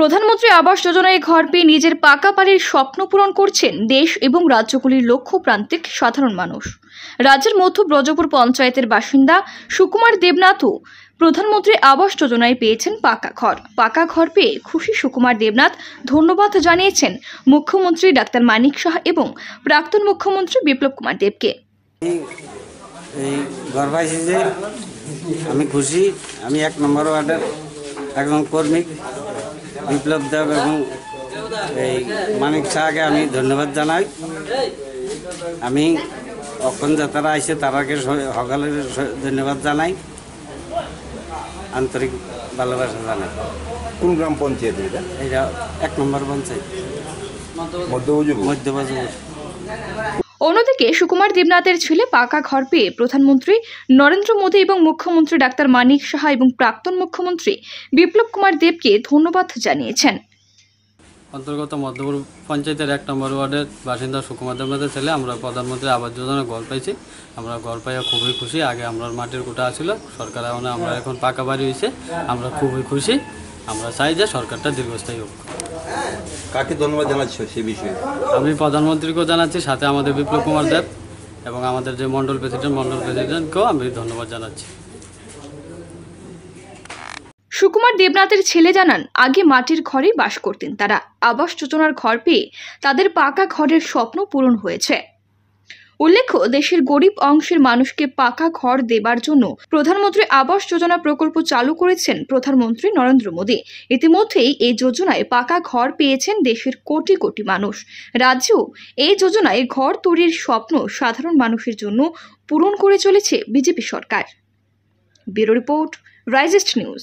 প্রধানমন্ত্রী আবাস যোজনায় ঘর পেয়ে নিজের পাকা বাড়ির স্বপ্ন পূরণ করছেন দেশ এবং রাজ্যগুলির লক্ষ্য প্রান্তিক সাধারণ মানুষ রাজ্যের মধ্য ব্রজপুর পঞ্চায়েতের বাসিন্দা সুকুমার দেবনাথও প্রধানমন্ত্রী আবাস যোজনায় পেয়েছেন পাকা ঘর পাকা ঘর পেয়ে খুশি সুকুমার দেবনাথ ধন্যবাদ জানিয়েছেন মুখ্যমন্ত্রী ডাক্তার মানিক সাহা এবং প্রাক্তন মুখ্যমন্ত্রী বিপ্লব কুমার দেবকে এই ঘর পাইছি যে আমি খুশি আমি এক নম্বর ওয়ার্ডের একজন কর্মী বিপ্লব দেব এবং এই মানিক শাহকে আমি ধন্যবাদ জানাই আমি অক্ষণ যাতারা আসে তারাকে সকালের ধন্যবাদ জানাই আন্তরিক ভালোবাসা জানাই কোন গ্রাম পঞ্চায়েত এটা এটা এক নম্বর পঞ্চায়েত মধ্যবাজু মধ্যবাজু অন্যদিকে সুকুমার দেবনাথের ছেলে পাকা ঘর পেয়ে প্রধানমন্ত্রী নরেন্দ্র মোদী এবং মুখ্যমন্ত্রী ডাক্তার মানিক সাহা এবং প্রাক্তন মুখ্যমন্ত্রী বিপ্লব কুমার দেবকে ধন্যবাদ জানিয়েছেন অন্তর্গত মধ্যপুর পঞ্চায়েতের এক নম্বর ওয়ার্ডের বাসিন্দা সুকুমার দেবনাথের ছেলে আমরা প্রধানমন্ত্রী আবাস যোজনা ঘর পাইছি আমরা ঘর পাইয়া খুবই খুশি আগে আমরা মাটির কোটা ছিল সরকার আমরা এখন পাকা বাড়ি হয়েছে আমরা খুবই খুশি আমরা চাই যে সরকারটা দীর্ঘস্থায়ী হোক কাকে ধন্যবাদ জানাচ্ছ সে বিষয়ে আমি প্রধানমন্ত্রীকেও জানাচ্ছি সাথে আমাদের বিপ্লব কুমার দেব এবং আমাদের যে মন্ডল প্রেসিডেন্ট মন্ডল প্রেসিডেন্টকেও আমি ধন্যবাদ জানাচ্ছি সুকুমার দেবনাথের ছেলে জানান আগে মাটির ঘরেই বাস করতেন তারা আবাস যোজনার ঘর পেয়ে তাদের পাকা ঘরের স্বপ্ন পূরণ হয়েছে উল্লেখ্য দেশের গরিব অংশের মানুষকে পাকা ঘর দেবার জন্য প্রধানমন্ত্রী আবাস যোজনা প্রকল্প চালু করেছেন প্রধানমন্ত্রী নরেন্দ্র মোদী ইতিমধ্যেই এই যোজনায় পাকা ঘর পেয়েছেন দেশের কোটি কোটি মানুষ রাজ্যেও এই যোজনায় ঘর তৈরির স্বপ্ন সাধারণ মানুষের জন্য পূরণ করে চলেছে বিজেপি সরকার ব্যুরো রিপোর্ট রাইজেস্ট নিউজ